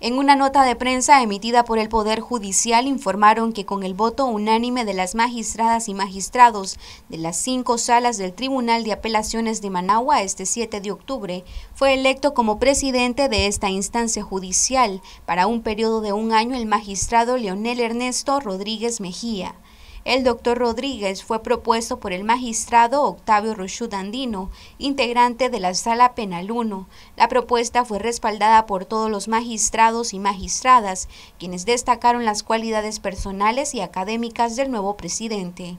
En una nota de prensa emitida por el Poder Judicial informaron que con el voto unánime de las magistradas y magistrados de las cinco salas del Tribunal de Apelaciones de Managua este 7 de octubre, fue electo como presidente de esta instancia judicial para un periodo de un año el magistrado Leonel Ernesto Rodríguez Mejía. El doctor Rodríguez fue propuesto por el magistrado Octavio Rochú Dandino, integrante de la Sala Penal 1. La propuesta fue respaldada por todos los magistrados y magistradas, quienes destacaron las cualidades personales y académicas del nuevo presidente.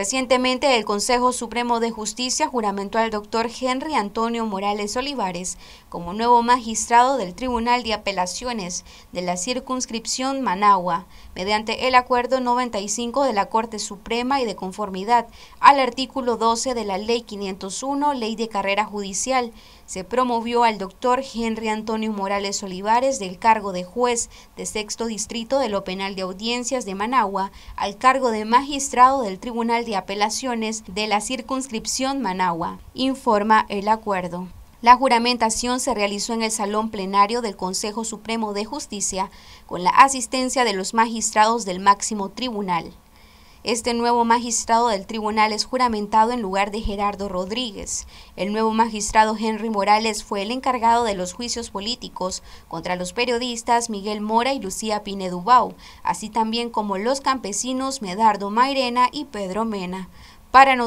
Recientemente, el Consejo Supremo de Justicia juramentó al doctor Henry Antonio Morales Olivares como nuevo magistrado del Tribunal de Apelaciones de la circunscripción Managua, mediante el Acuerdo 95 de la Corte Suprema y de conformidad al artículo 12 de la Ley 501, Ley de Carrera Judicial, se promovió al doctor Henry Antonio Morales Olivares del cargo de juez de sexto distrito de lo penal de audiencias de Managua al cargo de magistrado del Tribunal de de Apelaciones de la circunscripción Managua, informa el acuerdo. La juramentación se realizó en el Salón Plenario del Consejo Supremo de Justicia con la asistencia de los magistrados del máximo tribunal. Este nuevo magistrado del tribunal es juramentado en lugar de Gerardo Rodríguez. El nuevo magistrado Henry Morales fue el encargado de los juicios políticos contra los periodistas Miguel Mora y Lucía Pinedubau, así también como los campesinos Medardo Mairena y Pedro Mena. Para